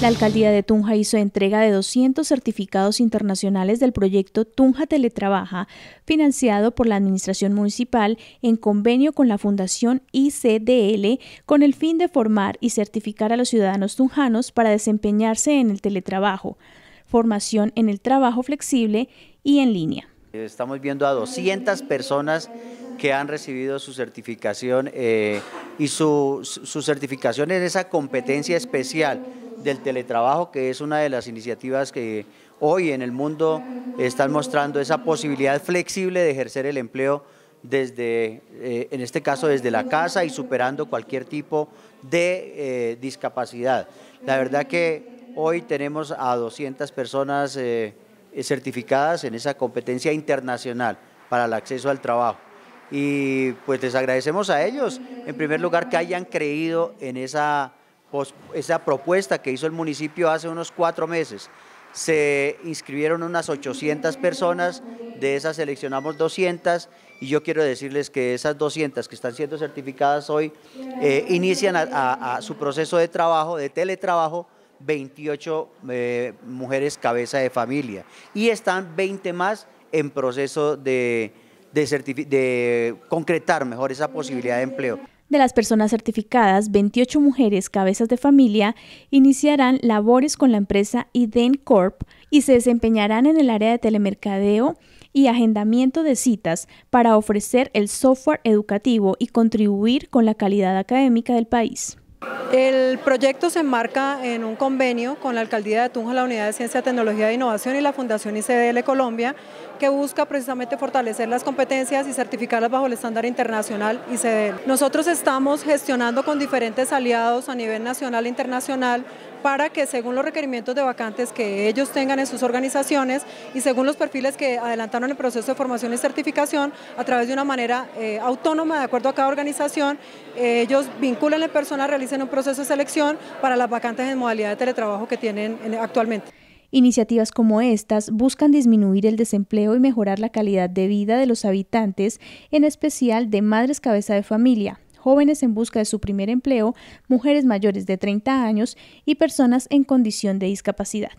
La alcaldía de Tunja hizo entrega de 200 certificados internacionales del proyecto Tunja Teletrabaja, financiado por la Administración Municipal en convenio con la Fundación ICDL, con el fin de formar y certificar a los ciudadanos tunjanos para desempeñarse en el teletrabajo, formación en el trabajo flexible y en línea. Estamos viendo a 200 personas que han recibido su certificación eh, y su, su certificación en esa competencia especial del teletrabajo, que es una de las iniciativas que hoy en el mundo están mostrando esa posibilidad flexible de ejercer el empleo desde, eh, en este caso desde la casa y superando cualquier tipo de eh, discapacidad. La verdad que hoy tenemos a 200 personas eh, certificadas en esa competencia internacional para el acceso al trabajo. Y pues les agradecemos a ellos, en primer lugar, que hayan creído en esa esa propuesta que hizo el municipio hace unos cuatro meses. Se inscribieron unas 800 personas, de esas seleccionamos 200 y yo quiero decirles que esas 200 que están siendo certificadas hoy eh, inician a, su proceso de trabajo, de teletrabajo, 28 eh, mujeres cabeza de familia y están 20 más en proceso de, de concretar mejor esa posibilidad de empleo de las personas certificadas, 28 mujeres cabezas de familia iniciarán labores con la empresa IDEN Corp y se desempeñarán en el área de telemercadeo y agendamiento de citas para ofrecer el software educativo y contribuir con la calidad académica del país. El proyecto se enmarca en un convenio con la Alcaldía de Tunja, la Unidad de Ciencia, Tecnología e Innovación y la Fundación ICDL Colombia, que busca precisamente fortalecer las competencias y certificarlas bajo el estándar internacional ICDL. Nosotros estamos gestionando con diferentes aliados a nivel nacional e internacional para que según los requerimientos de vacantes que ellos tengan en sus organizaciones y según los perfiles que adelantaron el proceso de formación y certificación, a través de una manera eh, autónoma, de acuerdo a cada organización, eh, ellos vinculen la persona, realicen un proceso proceso de selección para las vacantes en modalidad de teletrabajo que tienen actualmente. Iniciativas como estas buscan disminuir el desempleo y mejorar la calidad de vida de los habitantes, en especial de madres cabeza de familia, jóvenes en busca de su primer empleo, mujeres mayores de 30 años y personas en condición de discapacidad.